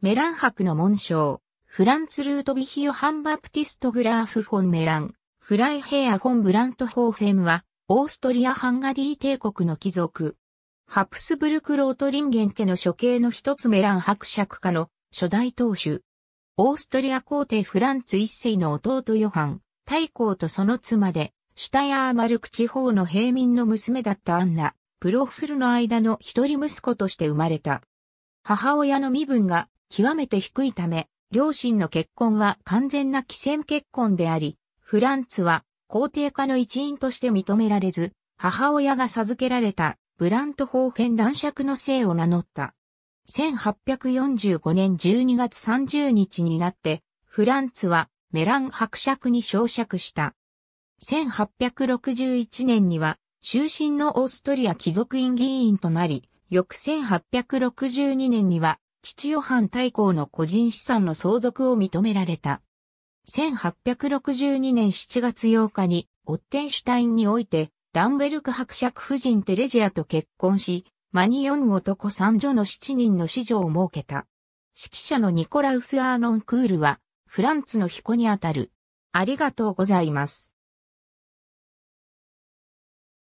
メラン博の紋章、フランツ・ルートビヒヨハン・バプティスト・グラーフ・フォン・メラン、フライヘア・フォン・ブラント・ホーフェンは、オーストリア・ハンガリー帝国の貴族。ハプスブルク・ロートリンゲン家の処刑の一つメラン伯爵家の初代当主。オーストリア皇帝フランツ一世の弟ヨハン、太公とその妻で、シュタヤーマルク地方の平民の娘だったアンナ、プロフルの間の一人息子として生まれた。母親の身分が極めて低いため、両親の結婚は完全な既戦結婚であり、フランツは皇帝家の一員として認められず、母親が授けられたブラントェン男爵の姓を名乗った。1845年12月30日になって、フランツはメラン伯爵に昇爵した。1861年には、終身のオーストリア貴族院議員となり、翌1862年には、父ヨハン大公の個人資産の相続を認められた。1862年7月8日に、オッテンシュタインにおいて、ランベルク伯爵夫人テレジアと結婚し、マニヨン男三女の7人の子女を設けた。指揮者のニコラウス・アーノン・クールは、フランツの彦にあたる。ありがとうございます。